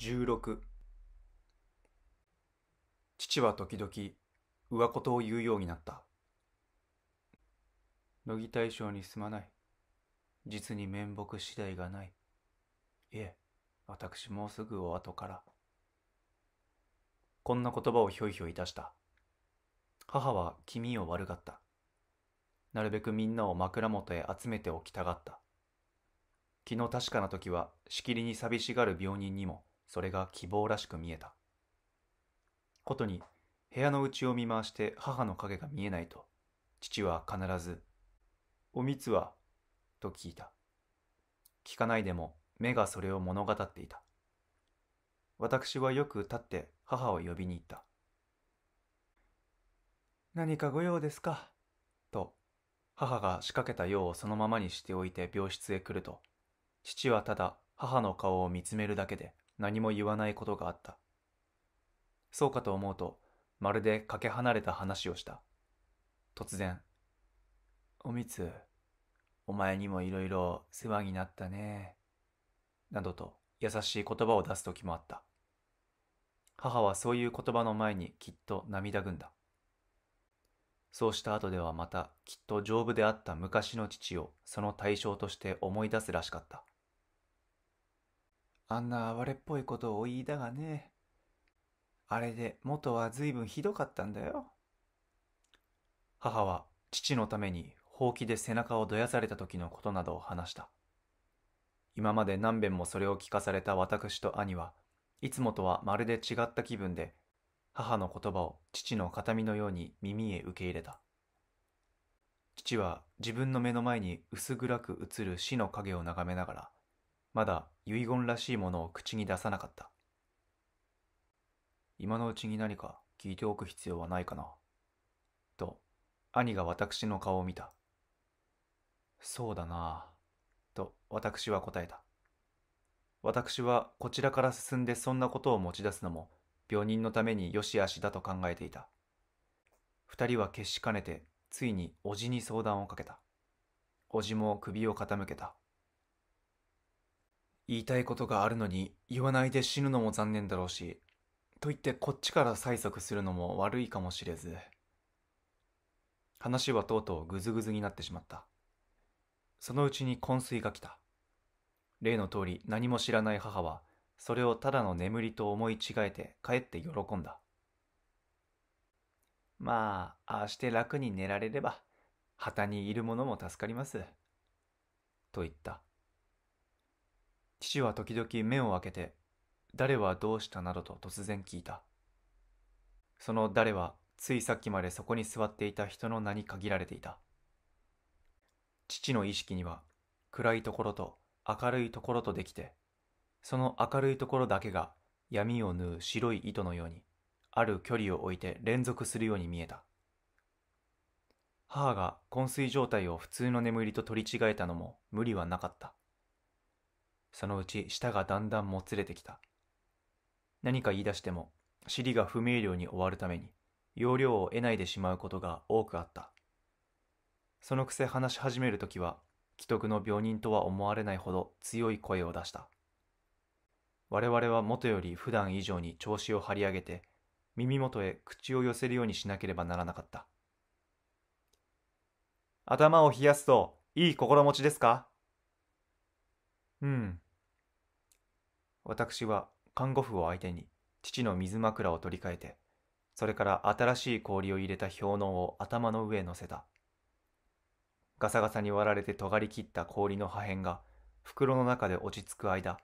16父は時々上とを言うようになった乃木大将にすまない実に面目次第がないいえ私もうすぐお後からこんな言葉をひょいひょい出した母は気味を悪がったなるべくみんなを枕元へ集めておきたがった気の確かな時はしきりに寂しがる病人にもそれが希望らしく見えた。ことに、部屋の内を見回して母の影が見えないと、父は必ず、おみつは、と聞いた。聞かないでも目がそれを物語っていた。私はよく立って母を呼びに行った。何かご用ですかと、母が仕掛けた用をそのままにしておいて病室へ来ると、父はただ母の顔を見つめるだけで何も言わないことがあった。そうかと思うと、まるでかけ離れた話をした。突然、おみつ、お前にもいろいろ世話になったね。などと優しい言葉を出す時もあった。母はそういう言葉の前にきっと涙ぐんだ。そうした後ではまたきっと丈夫であった昔の父をその対象として思い出すらしかった。あんな哀れっぽいことを言いだがね。あれで元は随分ひどかったんだよ。母は父のためにほうきで背中をどやされた時のことなどを話した。今まで何べんもそれを聞かされた私と兄はいつもとはまるで違った気分で母の言葉を父の形見のように耳へ受け入れた。父は自分の目の前に薄暗く映る死の影を眺めながらまだ遺言らしいものを口に出さなかった。今のうちに何か聞いておく必要はないかな。と、兄が私の顔を見た。そうだなぁ、と私は答えた。私はこちらから進んでそんなことを持ち出すのも病人のためによしあしだと考えていた。二人は決しかねてついに叔父に相談をかけた。叔父も首を傾けた。言いたいことがあるのに言わないで死ぬのも残念だろうし、と言ってこっちから催促するのも悪いかもしれず。話はとうとうぐずぐずになってしまった。そのうちに昏睡が来た。例の通り何も知らない母は、それをただの眠りと思い違えて帰って喜んだ。まあ、ああして楽に寝られれば、旗にいる者も助かります。と言った。父は時々目を開けて、誰はどうしたなどと突然聞いた。その誰は、ついさっきまでそこに座っていた人の名に限られていた。父の意識には、暗いところと明るいところとできて、その明るいところだけが闇を縫う白い糸のように、ある距離を置いて連続するように見えた。母が昏睡状態を普通の眠りと取り違えたのも無理はなかった。そのうち舌がだんだんもつれてきた。何か言い出しても、尻が不明瞭に終わるために、容量を得ないでしまうことが多くあった。そのくせ話し始めるときは、既得の病人とは思われないほど強い声を出した。我々はもとより普段以上に調子を張り上げて、耳元へ口を寄せるようにしなければならなかった。頭を冷やすといい心持ちですかうん。私は看護婦を相手に父の水枕を取り替えて、それから新しい氷を入れた氷のうを頭の上へ乗せた。ガサガサに割られて尖り切った氷の破片が袋の中で落ち着く間、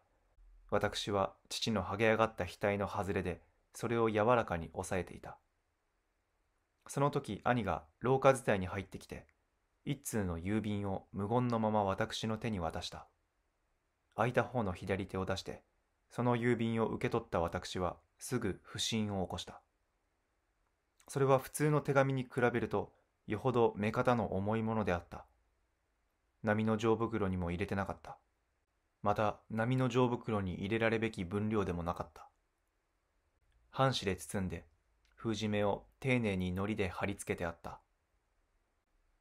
私は父の剥げ上がった額の外れでそれを柔らかに押さえていた。その時兄が廊下伝いに入ってきて、一通の郵便を無言のまま私の手に渡した。空いた方の左手を出して、その郵便を受け取った私はすぐ不審を起こした。それは普通の手紙に比べると、よほど目方の重いものであった。波の錠袋にも入れてなかった。また、波の錠袋に入れられべき分量でもなかった。半紙で包んで、封じ目を丁寧に糊で貼り付けてあった。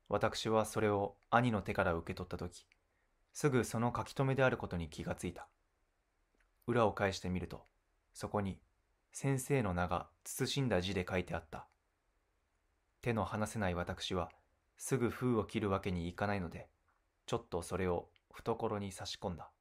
私はそれを兄の手から受け取った時、すぐその書き留めであることに気がついた。裏を返してみると、そこに先生の名が慎んだ字で書いてあった。手の離せない私は、すぐ封を切るわけにいかないので、ちょっとそれを懐に差し込んだ。